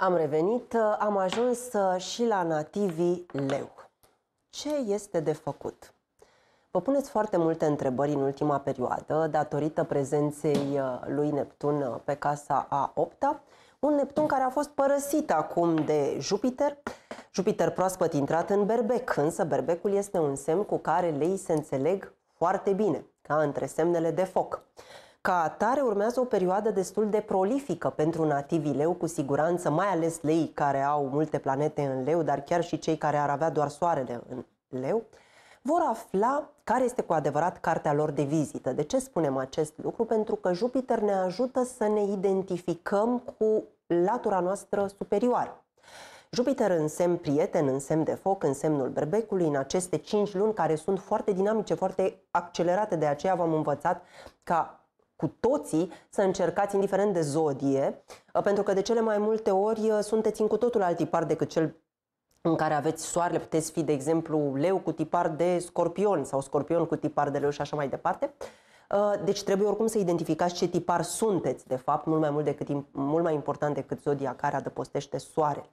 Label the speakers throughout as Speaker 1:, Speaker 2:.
Speaker 1: Am revenit, am ajuns și la nativii leu. Ce este de făcut? Vă puneți foarte multe întrebări în ultima perioadă, datorită prezenței uh, lui Neptun uh, pe casa a 8 -a, un Neptun care a fost părăsit acum de Jupiter, Jupiter proaspăt intrat în berbec, însă berbecul este un semn cu care lei se înțeleg foarte bine, ca între semnele de foc. Ca atare urmează o perioadă destul de prolifică pentru nativii leu, cu siguranță, mai ales lei care au multe planete în leu, dar chiar și cei care ar avea doar soarele în leu, vor afla care este cu adevărat cartea lor de vizită. De ce spunem acest lucru? Pentru că Jupiter ne ajută să ne identificăm cu latura noastră superioară. Jupiter în semn prieten, în semn de foc, în semnul berbecului, în aceste cinci luni care sunt foarte dinamice, foarte accelerate, de aceea v-am învățat ca cu toții să încercați, indiferent de zodie, uh, pentru că de cele mai multe ori uh, sunteți în cu totul alt tipar decât cel în care aveți soarele, puteți fi, de exemplu, leu cu tipar de scorpion sau scorpion cu tipar de leu și așa mai departe. Uh, deci trebuie oricum să identificați ce tipar sunteți, de fapt, mult mai, mult decât, mult mai important decât zodia care adăpostește soarele.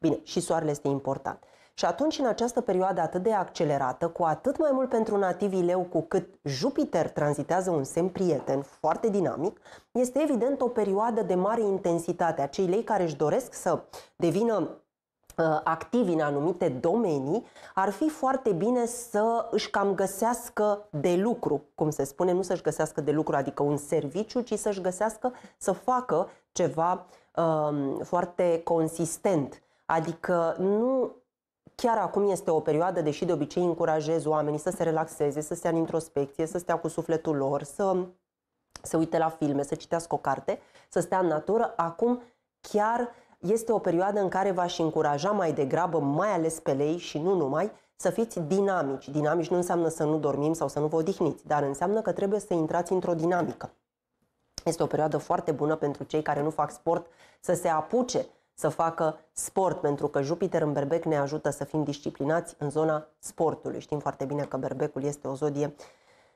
Speaker 1: Bine, și soarele este important. Și atunci, în această perioadă atât de accelerată, cu atât mai mult pentru nativii leu, cu cât Jupiter tranzitează un semn prieten foarte dinamic, este evident o perioadă de mare intensitate. Acei lei care își doresc să devină ă, activi în anumite domenii, ar fi foarte bine să își cam găsească de lucru, cum se spune, nu să-și găsească de lucru, adică un serviciu, ci să-și găsească să facă ceva uh, foarte consistent. Adică nu Chiar acum este o perioadă, deși de obicei încurajez oamenii să se relaxeze, să stea în introspecție, să stea cu sufletul lor, să se uite la filme, să citească o carte, să stea în natură, acum chiar este o perioadă în care v-aș încuraja mai degrabă, mai ales pe lei și nu numai, să fiți dinamici. Dinamici nu înseamnă să nu dormim sau să nu vă odihniți, dar înseamnă că trebuie să intrați într-o dinamică. Este o perioadă foarte bună pentru cei care nu fac sport să se apuce să facă sport, pentru că Jupiter în berbec ne ajută să fim disciplinați în zona sportului. Știm foarte bine că berbecul este o zodie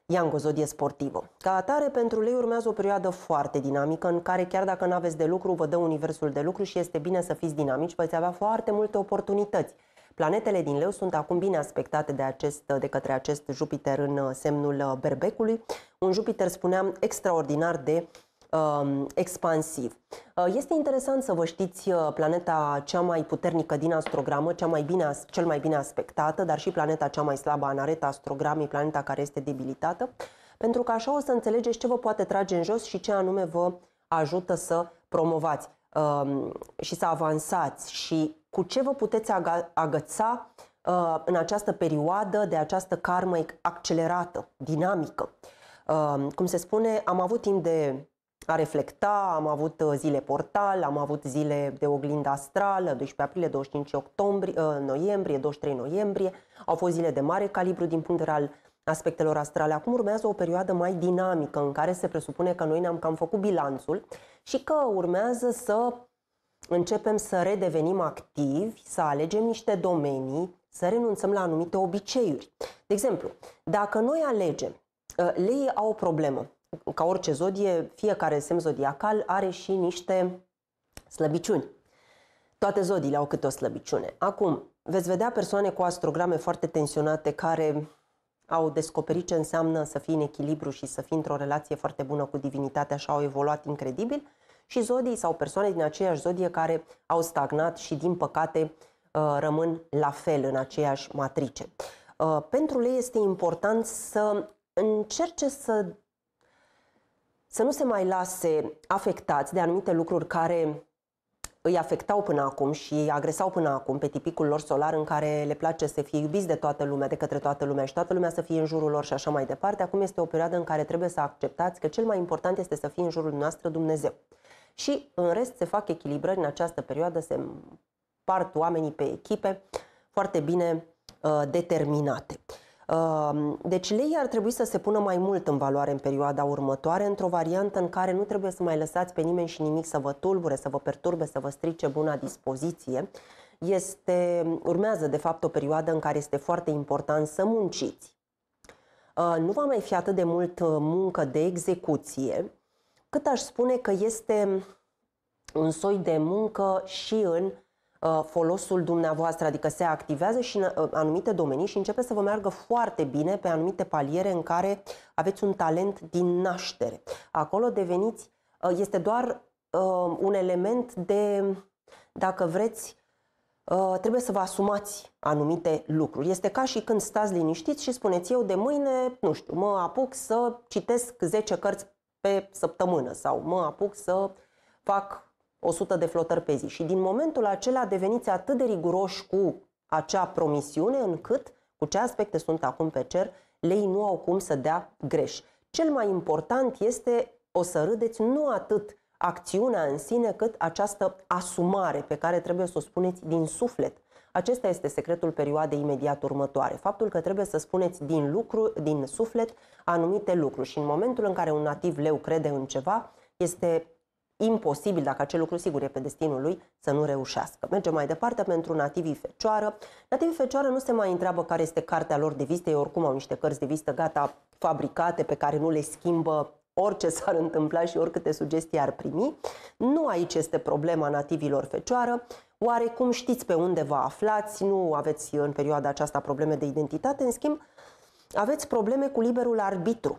Speaker 1: Iang, o zodie sportivă. Ca atare, pentru lei urmează o perioadă foarte dinamică, în care chiar dacă nu aveți de lucru, vă dă universul de lucru și este bine să fiți dinamici, veți avea foarte multe oportunități. Planetele din leu sunt acum bine aspectate de, acest, de către acest Jupiter în semnul berbecului. Un Jupiter, spuneam, extraordinar de Um, expansiv. Uh, este interesant să vă știți uh, planeta cea mai puternică din astrogramă, cea mai bine, cel mai bine aspectată, dar și planeta cea mai slabă, în areta astrogramei, planeta care este debilitată, pentru că așa o să înțelegeți ce vă poate trage în jos și ce anume vă ajută să promovați um, și să avansați și cu ce vă puteți aga- agăța uh, în această perioadă de această karmă accelerată, dinamică. Um, cum se spune, am avut timp de a reflecta, am avut uh, zile portal, am avut zile de oglindă astrală, 12 aprilie, 25 octombrie, uh, noiembrie, 23 noiembrie, au fost zile de mare calibru din punct de vedere al aspectelor astrale. Acum urmează o perioadă mai dinamică în care se presupune că noi ne-am cam făcut bilanțul și că urmează să începem să redevenim activi, să alegem niște domenii, să renunțăm la anumite obiceiuri. De exemplu, dacă noi alegem, uh, lei au o problemă, ca orice zodie, fiecare semn zodiacal are și niște slăbiciuni. Toate zodiile au câte o slăbiciune. Acum, veți vedea persoane cu astrograme foarte tensionate care au descoperit ce înseamnă să fii în echilibru și să fii într-o relație foarte bună cu divinitatea și au evoluat incredibil și zodii sau persoane din aceeași zodie care au stagnat și din păcate uh, rămân la fel în aceeași matrice. Uh, pentru le este important să încerce să să nu se mai lase afectați de anumite lucruri care îi afectau până acum și îi agresau până acum pe tipicul lor solar în care le place să fie iubiți de toată lumea, de către toată lumea și toată lumea să fie în jurul lor și așa mai departe. Acum este o perioadă în care trebuie să acceptați că cel mai important este să fie în jurul noastră Dumnezeu. Și în rest se fac echilibrări în această perioadă, se part oamenii pe echipe foarte bine uh, determinate. Deci lei ar trebui să se pună mai mult în valoare în perioada următoare, într-o variantă în care nu trebuie să mai lăsați pe nimeni și nimic să vă tulbure, să vă perturbe, să vă strice buna dispoziție. Este, urmează, de fapt, o perioadă în care este foarte important să munciți. Nu va mai fi atât de mult uh, muncă de execuție, cât aș spune că este un soi de muncă și în Uh, folosul dumneavoastră, adică se activează și în uh, anumite domenii și începe să vă meargă foarte bine pe anumite paliere în care aveți un talent din naștere. Acolo deveniți, uh, este doar un element de, dacă vreți, trebuie să vă asumați anumite lucruri. Este ca și când stați liniștiți și spuneți eu de mâine, nu știu, mă apuc să citesc 10 cărți pe săptămână sau mă apuc să fac 100 de flotări pe zi. Și din momentul acela deveniți atât de riguroși cu acea promisiune încât, cu ce aspecte sunt acum pe cer, lei nu au cum să dea greș. Cel mai important este, o să râdeți, nu atât acțiunea în sine, cât această asumare pe care trebuie să o spuneți din suflet. Acesta este secretul perioadei imediat următoare. Faptul că trebuie să spuneți din lucru, din suflet anumite lucruri și în momentul în care un nativ leu crede în ceva, este imposibil, dacă acel lucru sigur e pe destinul lui, să nu reușească. Mergem mai departe pentru nativii fecioară. Nativii fecioară nu se mai întreabă care este cartea lor de vizită, ei oricum au niște cărți de vizită gata fabricate pe care nu le schimbă orice s-ar întâmpla și oricâte sugestii ar primi. Nu aici este problema nativilor fecioară. cum știți pe unde vă aflați, nu aveți în perioada aceasta probleme de identitate, în schimb aveți probleme cu liberul arbitru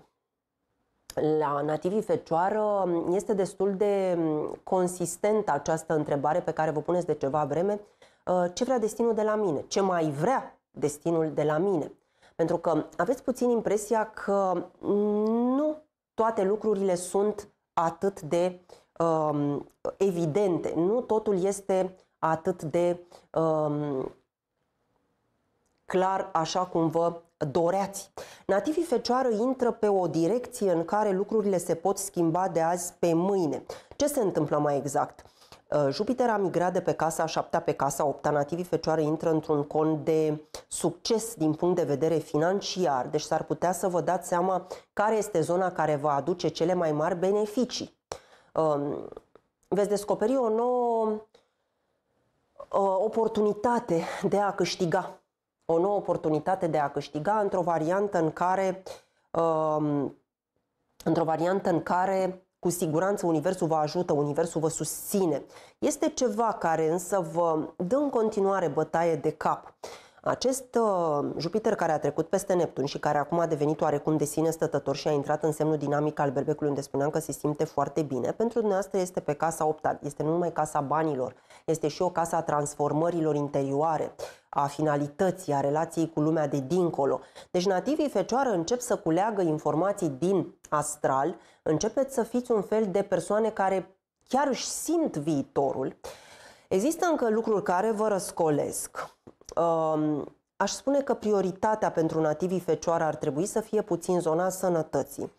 Speaker 1: la nativii fecioară este destul de mm, consistentă această întrebare pe care vă puneți de ceva vreme. Uh, ce vrea destinul de la mine? Ce mai vrea destinul de la mine? Pentru că aveți puțin impresia că mm, nu toate lucrurile sunt atât de um, evidente, nu totul este atât de um, clar așa cum vă doreați. Nativii Fecioară intră pe o direcție în care lucrurile se pot schimba de azi pe mâine. Ce se întâmplă mai exact? Uh, Jupiter a migrat de pe casa a șaptea pe casa a opta. Nativii Fecioară intră într-un con de succes din punct de vedere financiar, deci s-ar putea să vă dați seama care este zona care vă aduce cele mai mari beneficii. Um, veți descoperi o nouă uh, oportunitate de a câștiga o nouă oportunitate de a câștiga într-o variantă în care um, într-o variantă în care cu siguranță Universul vă ajută, Universul vă susține. Este ceva care însă vă dă în continuare bătaie de cap. Acest uh, Jupiter care a trecut peste Neptun și care acum a devenit oarecum de sine stătător și a intrat în semnul dinamic al berbecului unde spuneam că se simte foarte bine, pentru dumneavoastră este pe casa 8 este nu numai casa banilor, este și o casă a transformărilor interioare, a finalității, a relației cu lumea de dincolo. Deci nativii fecioară încep să culeagă informații din astral, începeți să fiți un fel de persoane care chiar își simt viitorul. Există încă lucruri care vă răscolesc. Aș spune că prioritatea pentru nativii fecioară ar trebui să fie puțin zona sănătății.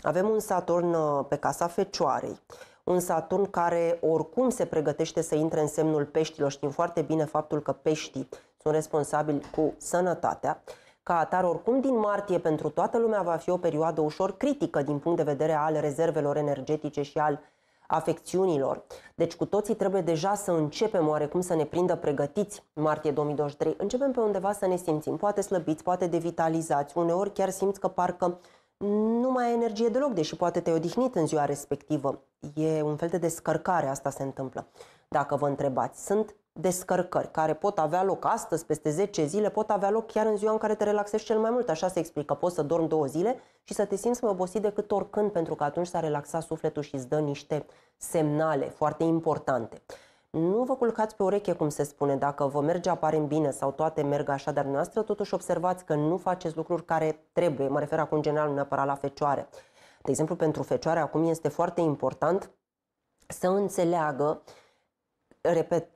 Speaker 1: Avem un Saturn uh, pe casa fecioarei un Saturn care oricum se pregătește să intre în semnul peștilor. Știm foarte bine faptul că peștii sunt responsabili cu sănătatea. Ca atar, oricum, din martie pentru toată lumea va fi o perioadă ușor critică din punct de vedere al rezervelor energetice și al afecțiunilor. Deci cu toții trebuie deja să începem oarecum să ne prindă pregătiți martie 2023. Începem pe undeva să ne simțim, poate slăbiți, poate devitalizați, uneori chiar simți că parcă nu mai ai energie deloc, deși poate te-ai odihnit în ziua respectivă. E un fel de descărcare, asta se întâmplă. Dacă vă întrebați, sunt descărcări care pot avea loc astăzi, peste 10 zile, pot avea loc chiar în ziua în care te relaxezi cel mai mult. Așa se explică, poți să dormi două zile și să te simți mai obosit decât oricând, pentru că atunci s-a relaxat sufletul și îți dă niște semnale foarte importante. Nu vă culcați pe ureche, cum se spune, dacă vă merge apare în bine sau toate merg așa, dar noastră totuși observați că nu faceți lucruri care trebuie, mă refer acum general nu neapărat la fecioare. De exemplu, pentru fecioare acum este foarte important să înțeleagă repet,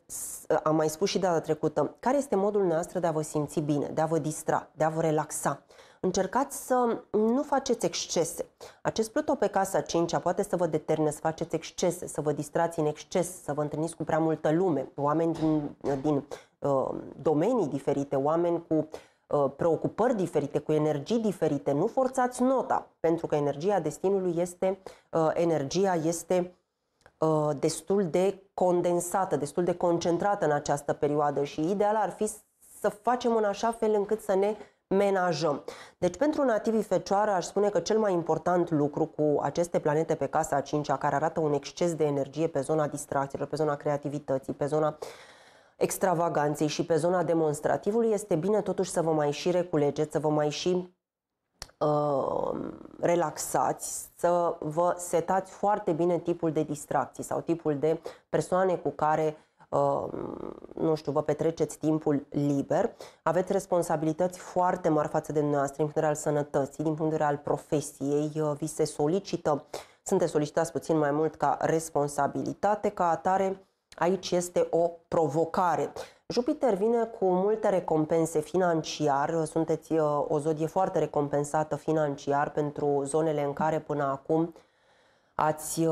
Speaker 1: am mai spus și data trecută, care este modul noastră de a vă simți bine, de a vă distra, de a vă relaxa. Încercați să nu faceți excese. Acest Pluto pe casa 5 poate să vă determine să faceți excese, să vă distrați în exces, să vă întâlniți cu prea multă lume, oameni din, din uh, domenii diferite, oameni cu uh, preocupări diferite, cu energii diferite, nu forțați nota, pentru că energia destinului este, uh, energia este uh, destul de condensată, destul de concentrată în această perioadă și ideal ar fi să facem în așa fel încât să ne menajăm. Deci pentru nativii fecioară aș spune că cel mai important lucru cu aceste planete pe casa a cincea care arată un exces de energie pe zona distracțiilor, pe zona creativității, pe zona extravaganței și pe zona demonstrativului, este bine totuși să vă mai și reculegeți, să vă mai și uh, relaxați, să vă setați foarte bine tipul de distracții sau tipul de persoane cu care Um, nu știu, vă petreceți timpul liber, aveți responsabilități foarte mari față de dumneavoastră, din punct de vedere al sănătății, din punct de vedere al profesiei, uh, vi se solicită, sunteți solicitați puțin mai mult ca responsabilitate, ca atare aici este o provocare. Jupiter vine cu multe recompense financiar, uh, sunteți uh, o zodie foarte recompensată financiar pentru zonele în care până acum ați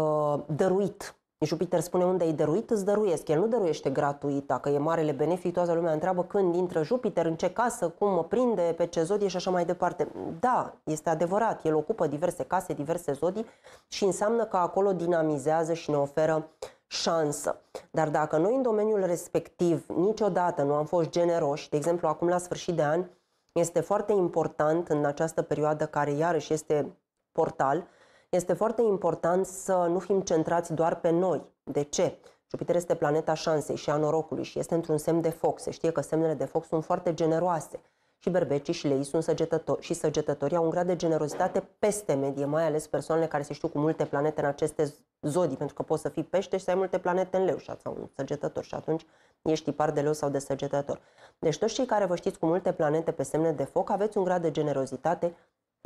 Speaker 1: dăruit Jupiter spune unde ai dăruit, îți dăruiesc. El nu dăruiește gratuit, dacă e marele benefic, toată lumea întreabă când intră Jupiter, în ce casă, cum mă prinde, pe ce zodie și așa mai departe. Da, este adevărat, el ocupă diverse case, diverse zodii și înseamnă că acolo dinamizează și ne oferă șansă. Dar dacă noi în domeniul respectiv niciodată nu am fost generoși, de exemplu acum la sfârșit de an, este foarte important în această perioadă care iarăși este portal, este foarte important să nu fim centrați doar pe noi. De ce? Jupiter este planeta șansei și a norocului și este într-un semn de foc. Se știe că semnele de foc sunt foarte generoase. Și berbecii și leii sunt săgetători și săgetătorii au un grad de generozitate peste medie, mai ales persoanele care se știu cu multe planete în aceste zodii, pentru că poți să fii pește și să ai multe planete în leu și sau un săgetător și atunci ești tipar de leu sau de săgetător. Deci toți cei care vă știți cu multe planete pe semne de foc aveți un grad de generozitate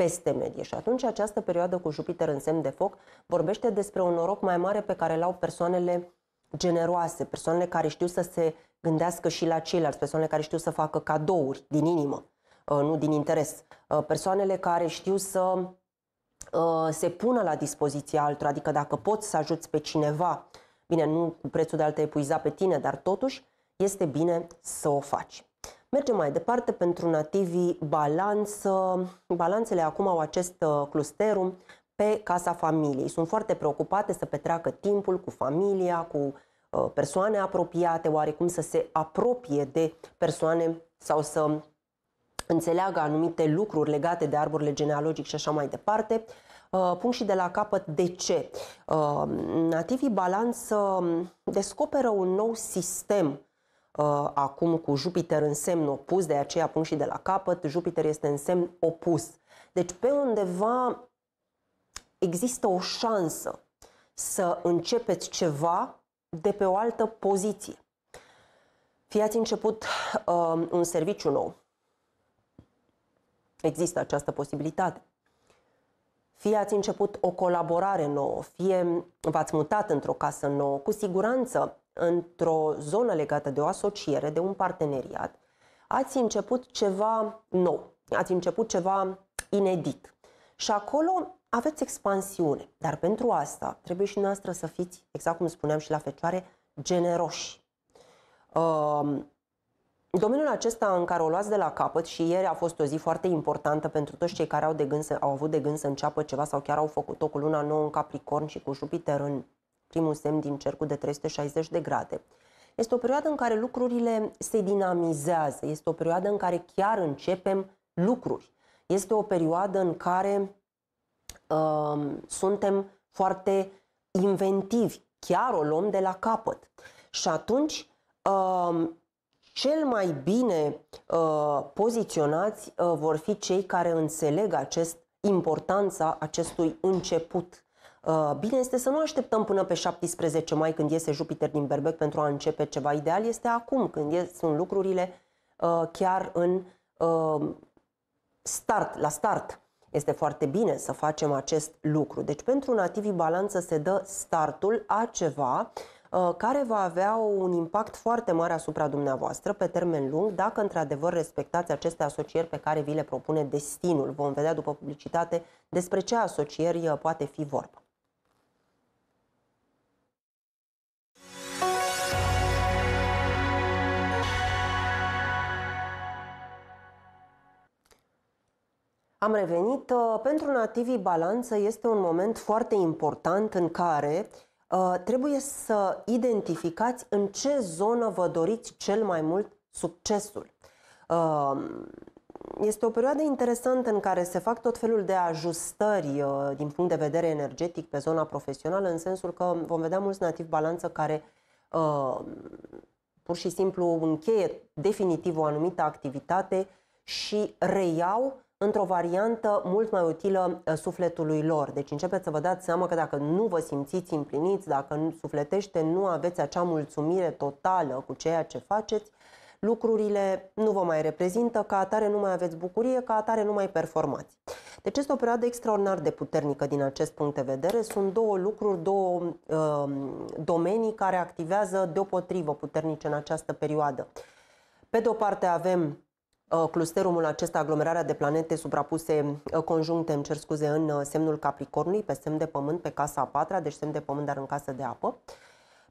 Speaker 1: peste medie. Și atunci această perioadă cu Jupiter în semn de foc vorbește despre un noroc mai mare pe care l-au persoanele generoase, persoanele care știu să se gândească și la ceilalți, persoanele care știu să facă cadouri din inimă, uh, nu din interes, uh, persoanele care știu să uh, se pună la dispoziția altora, adică dacă poți să ajuți pe cineva, bine, nu cu prețul de a te epuiza pe tine, dar totuși este bine să o faci. Mergem mai departe pentru nativii balanță. Balanțele acum au acest uh, clusteru pe casa familiei. Sunt foarte preocupate să petreacă timpul cu familia, cu uh, persoane apropiate, oarecum să se apropie de persoane sau să înțeleagă anumite lucruri legate de arborile genealogic și așa mai departe. Uh, pun și de la capăt de ce. Nativii Balanță um, descoperă un nou sistem Uh, acum cu Jupiter în semn opus, de aceea pun și de la capăt, Jupiter este în semn opus. Deci pe undeva există o șansă să începeți ceva de pe o altă poziție. Fie ați început uh, un serviciu nou. Există această posibilitate. Fie ați început o colaborare nouă, fie v-ați mutat într-o casă nouă. Cu siguranță într-o zonă legată de o asociere, de un parteneriat, ați început ceva nou, ați început ceva inedit. Și acolo aveți expansiune, dar pentru asta trebuie și noastră să fiți, exact cum spuneam și la Fecioare, generoși. Um, domeniul acesta în care o luați de la capăt și ieri a fost o zi foarte importantă pentru toți cei care au, de gând să, au avut de gând să înceapă ceva sau chiar au făcut-o cu luna nouă în Capricorn și cu Jupiter în primul semn din cercul de 360 de grade. Este o perioadă în care lucrurile se dinamizează, este o perioadă în care chiar începem lucruri. Este o perioadă în care uh, suntem foarte inventivi, chiar o luăm de la capăt. Și atunci, uh, cel mai bine uh, poziționați uh, vor fi cei care înțeleg acest, importanța acestui început Uh, bine este să nu așteptăm până pe 17 mai când iese Jupiter din berbec pentru a începe ceva. Ideal este acum, când sunt lucrurile uh, chiar în uh, start, la start. Este foarte bine să facem acest lucru. Deci pentru nativii balanță se dă startul a ceva care va avea un impact foarte mare asupra dumneavoastră pe termen lung, dacă într-adevăr respectați aceste asocieri pe care vi le propune destinul. Vom vedea după publicitate despre ce asocieri poate fi vorba. Am revenit. Uh, pentru nativii balanță este un moment foarte important în care uh, trebuie să identificați în ce zonă vă doriți cel mai mult succesul. Uh, este o perioadă interesantă în care se fac tot felul de ajustări din punct de vedere energetic pe zona profesională, în sensul că vom vedea mulți nativi balanță care pur și simplu încheie definitiv o anumită activitate și reiau într-o variantă mult mai utilă uh, sufletului lor. Deci începeți să vă dați seama că dacă nu vă simțiți împliniți, dacă sufletește nu aveți acea mulțumire totală cu ceea ce faceți, lucrurile nu vă mai reprezintă, ca atare nu mai aveți bucurie, ca atare nu mai performați. Deci este o perioadă extraordinar de puternică din acest punct de vedere. Sunt două lucruri, două uh, domenii care activează deopotrivă puternice în această perioadă. Pe de o parte avem Uh, clusterul acesta, aglomerarea de planete suprapuse uh, conjuncte, îmi cer scuze, în uh, semnul Capricornului, pe semn de pământ, pe casa a patra, deci semn de pământ, dar în casă de apă,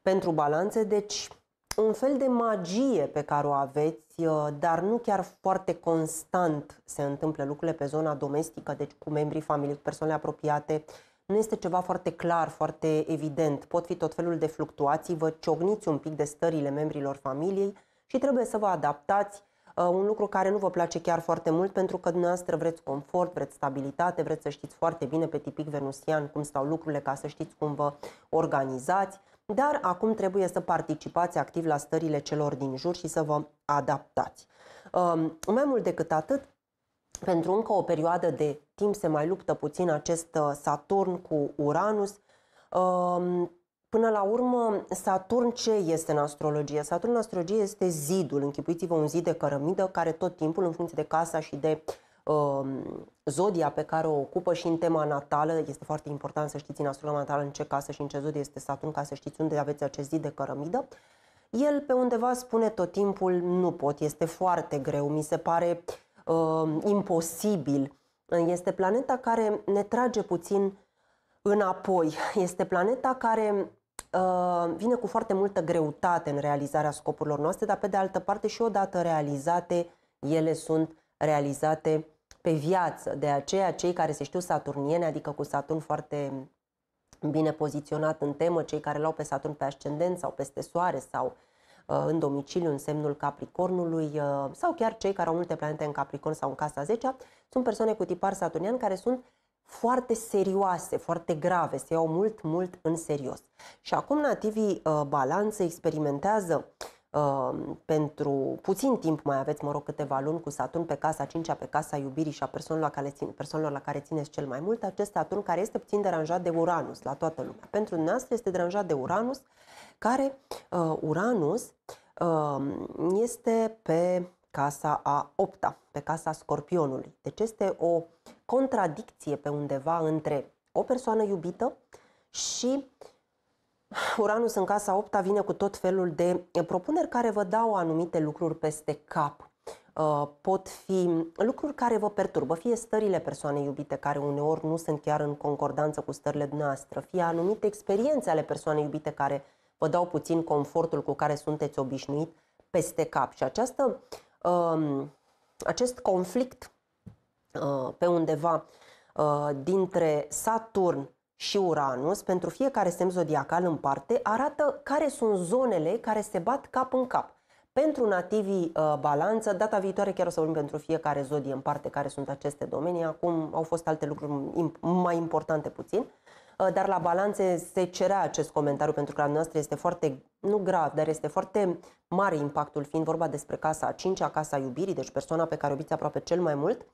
Speaker 1: pentru balanțe, deci un fel de magie pe care o aveți, dar nu chiar foarte constant se întâmplă lucrurile pe zona domestică, deci cu membrii familiei, cu persoanele apropiate, nu este ceva foarte clar, foarte evident. Pot fi tot felul de fluctuații, vă ciogniți un pic de stările membrilor familiei și trebuie să vă adaptați Uh, un lucru care nu vă place chiar foarte mult, pentru că dumneavoastră vreți confort, vreți stabilitate, vreți să știți foarte bine pe tipic venusian cum stau lucrurile ca să știți cum vă organizați, dar acum trebuie să participați activ la stările celor din jur și să vă adaptați. Um, mai mult decât atât, pentru încă o perioadă de timp se mai luptă puțin acest uh, Saturn cu Uranus, um, Până la urmă, Saturn ce este în astrologie? Saturn în astrologie este zidul. Închipuiți-vă un zid de cărămidă care tot timpul, în funcție de casa și de uh, zodia pe care o ocupă și în tema natală, este foarte important să știți în astrologia natală în ce casă și în ce zodie este Saturn, ca să știți unde aveți acest zid de cărămidă. El pe undeva spune tot timpul, nu pot, este foarte greu, mi se pare uh, imposibil. Este planeta care ne trage puțin înapoi. Este planeta care Uh, vine cu foarte multă greutate în realizarea scopurilor noastre, dar pe de altă parte și odată realizate, ele sunt realizate pe viață. De aceea cei care se știu saturniene, adică cu Saturn foarte bine poziționat în temă, cei care l-au pe Saturn pe ascendent sau peste soare sau uh, în domiciliu în semnul Capricornului uh, sau chiar cei care au multe planete în Capricorn sau în casa 10 sunt persoane cu tipar saturnian care sunt foarte serioase, foarte grave, se iau mult, mult în serios. Și acum nativii uh, balanță experimentează uh, pentru puțin timp, mai aveți, mă rog, câteva luni cu Saturn pe casa 5 pe casa iubirii și a persoanelor la, care țin, persoanelor la care țineți cel mai mult, acest Saturn care este puțin deranjat de Uranus la toată lumea. Pentru dumneavoastră este deranjat de Uranus, care uh, Uranus uh, este pe casa a 8 pe casa Scorpionului. Deci este o contradicție pe undeva între o persoană iubită și Uranus în casa 8 vine cu tot felul de propuneri care vă dau anumite lucruri peste cap. Uh, pot fi lucruri care vă perturbă, fie stările persoanei iubite, care uneori nu sunt chiar în concordanță cu stările noastre, fie anumite experiențe ale persoanei iubite care vă dau puțin confortul cu care sunteți obișnuit peste cap. Și această, um, acest conflict Uh, pe undeva uh, dintre Saturn și Uranus, pentru fiecare semn zodiacal în parte, arată care sunt zonele care se bat cap în cap. Pentru nativii uh, balanță, data viitoare chiar o să vorbim pentru fiecare zodie în parte care sunt aceste domenii, acum au fost alte lucruri mai importante puțin, uh, Eh, dar la balanțe se cerea acest comentariu pentru că la noastră este foarte, nu grav, dar este foarte mare impactul, fiind vorba despre casa a 5 -a, casa iubirii, deci persoana pe care o iubiți aproape cel mai mult,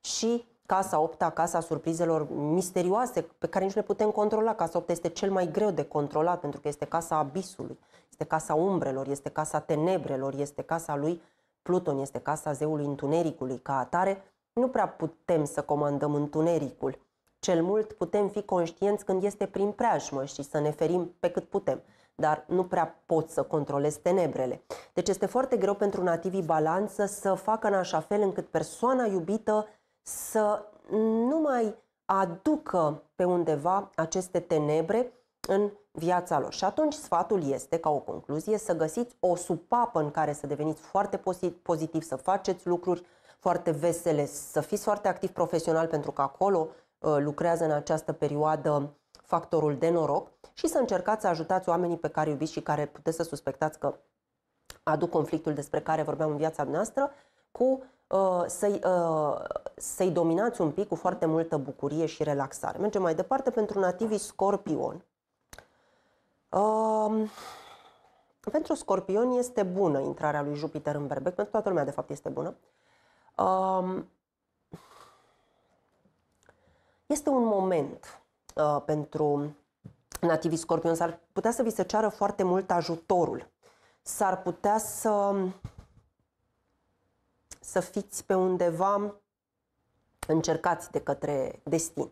Speaker 1: și casa 8 -a, casa surprizelor misterioase, pe care nici nu le putem controla. Casa 8 este cel mai greu de controlat, pentru că este casa abisului, este casa umbrelor, este casa tenebrelor, este casa lui Pluton, este casa zeului întunericului. Ca atare, nu prea putem să comandăm întunericul cel mult putem fi conștienți când este prin preajmă și să ne ferim pe cât putem, dar nu prea pot să controlez tenebrele. Deci este foarte greu pentru nativii balanță să facă în așa fel încât persoana iubită să nu mai aducă pe undeva aceste tenebre în viața lor. Și atunci sfatul este, ca o concluzie, să găsiți o supapă în care să deveniți foarte pozitiv, să faceți lucruri foarte vesele, să fiți foarte activ profesional pentru că acolo Uh, lucrează în această perioadă factorul de noroc și să încercați să ajutați oamenii pe care iubiți și care puteți să suspectați că aduc conflictul despre care vorbeam în viața noastră, cu uh, să-i, uh, să dominați un pic cu foarte multă bucurie și relaxare. Mergem mai departe pentru nativii scorpion. Uh, um, pentru scorpion este bună intrarea lui Jupiter în berbec, pentru toată lumea de fapt este bună. Uh, este un moment uh, pentru nativi scorpion. S-ar putea să vi se ceară foarte mult ajutorul. S-ar putea să, să fiți pe undeva încercați de către destin.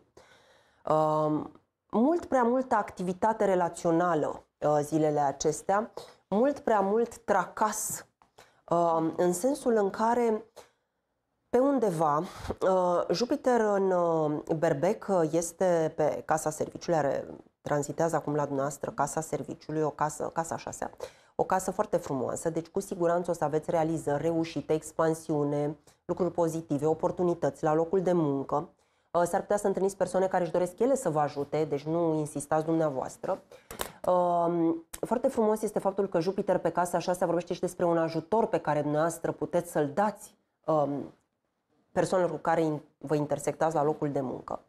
Speaker 1: Uh, mult prea multă activitate relațională uh, zilele acestea, mult prea mult tracas, uh, în sensul în care pe undeva, uh, Jupiter în uh, Berbec uh, este pe Casa Serviciului, are, tranzitează acum la dumneavoastră Casa Serviciului, o casă, Casa șasea, o casă foarte frumoasă, deci cu siguranță o să aveți realizări reușite, expansiune, lucruri pozitive, oportunități la locul de muncă. S-ar putea să întâlniți persoane care își doresc ele să vă ajute, deci nu insistați dumneavoastră. Um, foarte frumos este faptul că Jupiter pe casa șasea vorbește și despre un ajutor pe care dumneavoastră puteți să-l dați um, persoanelor cu care vă intersectați la locul de muncă.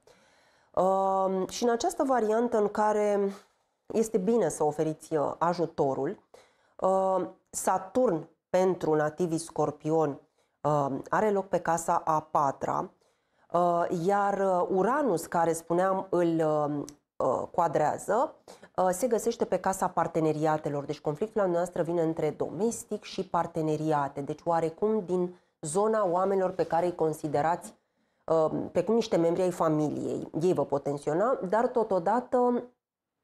Speaker 1: Um, și în această variantă în care este bine să oferiți uh, ajutorul, um, Saturn pentru nativii scorpion um, are loc pe casa a patra, uh, iar uh, Uranus, care spuneam, îl coadrează, se găsește pe casa parteneriatelor. Deci conflictul la noastră vine între domestic și parteneriate. Deci oarecum din zona oamenilor pe care îi considerați uh, precum niște membri ai familiei. Ei vă pot tensiona, dar totodată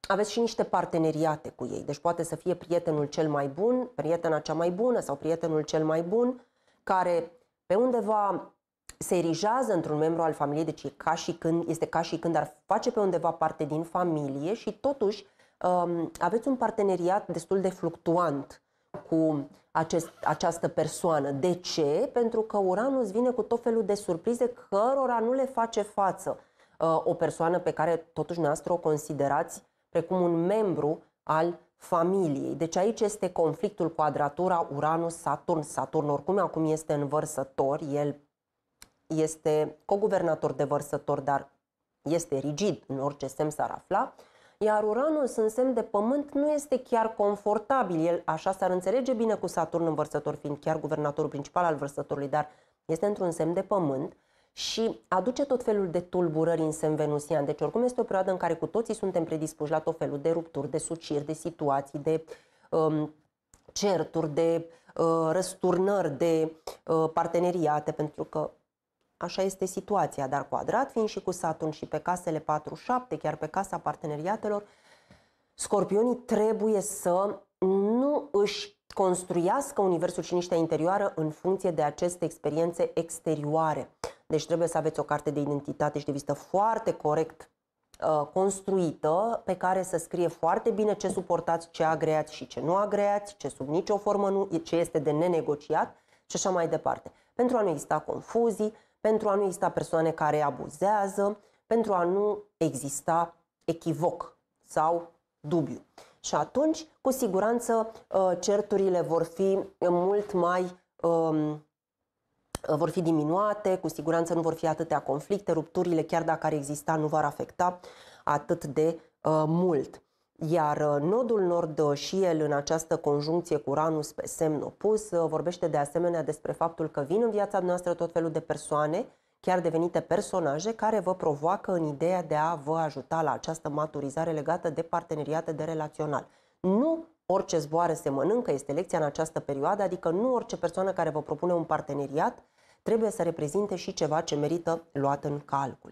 Speaker 1: aveți și niște parteneriate cu ei. Deci poate să fie prietenul cel mai bun, prietena cea mai bună sau prietenul cel mai bun, care pe undeva se erijează într-un membru al familiei, deci e ca și când, este ca și când ar face pe undeva parte din familie și totuși um, aveți un parteneriat destul de fluctuant cu acest, această persoană. De ce? Pentru că Uranus vine cu tot felul de surprize cărora nu le face față uh, o persoană pe care totuși noastră o considerați precum un membru al familiei. Deci aici este conflictul quadratura Uranus-Saturn. Saturn oricum acum este învărsător, el este coguvernator de vărsător, dar este rigid în orice semn s-ar afla. Uh, iar Uranus în semn de pământ nu este chiar confortabil. El așa s-ar înțelege bine cu Saturn în vărsător, fiind chiar guvernatorul principal al vărsătorului, dar este într-un semn de pământ și aduce tot felul de tulburări în semn venusian. Deci oricum este o perioadă în care cu toții suntem predispuși la tot felul de rupturi, de suciri, de situații, de um, certuri, de uh, răsturnări, de uh, parteneriate, pentru că Așa este situația, dar cuadrat fiind și cu Saturn și pe casele 4-7, chiar pe casa parteneriatelor, scorpionii trebuie să nu își construiască universul și niștea interioară în funcție de aceste experiențe exterioare. Deci trebuie să aveți o carte de identitate și de vizită foarte corect uh, construită, pe care să scrie foarte bine ce suportați, ce agreați și ce nu agreați, ce sub nicio formă nu, ce este de nenegociat și așa mai departe. Pentru a nu exista confuzii, pentru a nu exista persoane care abuzează, pentru a nu exista echivoc sau dubiu. Și atunci, cu siguranță, ă, certurile vor fi mult mai ă, ă, vor fi diminuate, cu siguranță nu vor fi atâtea conflicte, rupturile, chiar dacă ar exista, nu vor afecta atât de mult. Iar uh, nodul nord uh, și el în această conjuncție cu Uranus pe semn opus uh, vorbește de asemenea despre faptul că vin în viața noastră tot felul de persoane, chiar devenite personaje, care vă provoacă în ideea de a vă ajuta la această maturizare legată de parteneriate de relațional. Nu orice zboară se mănâncă, este lecția în această perioadă, adică nu orice persoană care vă propune un parteneriat trebuie să reprezinte și ceva ce merită luat în calcul.